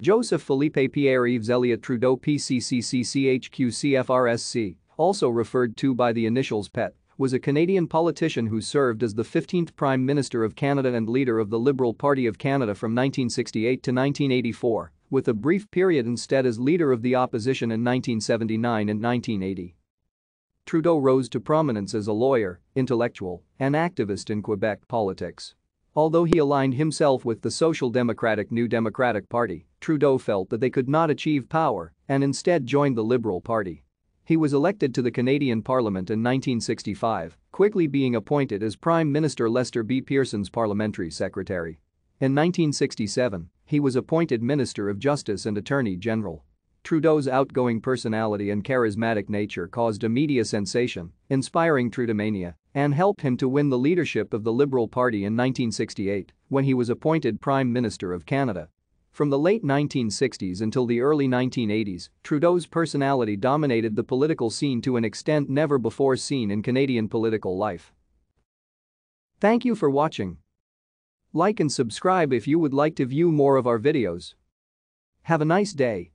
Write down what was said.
Joseph Felipe Pierre-Yves Elliott Trudeau PCCCCHQCFRSC, also referred to by the initials PET, was a Canadian politician who served as the 15th Prime Minister of Canada and leader of the Liberal Party of Canada from 1968 to 1984, with a brief period instead as leader of the opposition in 1979 and 1980. Trudeau rose to prominence as a lawyer, intellectual, and activist in Quebec politics. Although he aligned himself with the Social Democratic New Democratic Party, Trudeau felt that they could not achieve power and instead joined the Liberal Party. He was elected to the Canadian Parliament in 1965, quickly being appointed as Prime Minister Lester B. Pearson's parliamentary secretary. In 1967, he was appointed Minister of Justice and Attorney General. Trudeau's outgoing personality and charismatic nature caused a media sensation, inspiring Trudeaumania, and helped him to win the leadership of the Liberal Party in 1968 when he was appointed Prime Minister of Canada. From the late 1960s until the early 1980s, Trudeau's personality dominated the political scene to an extent never before seen in Canadian political life. Thank you for watching. Like and subscribe if you would like to view more of our videos. Have a nice day.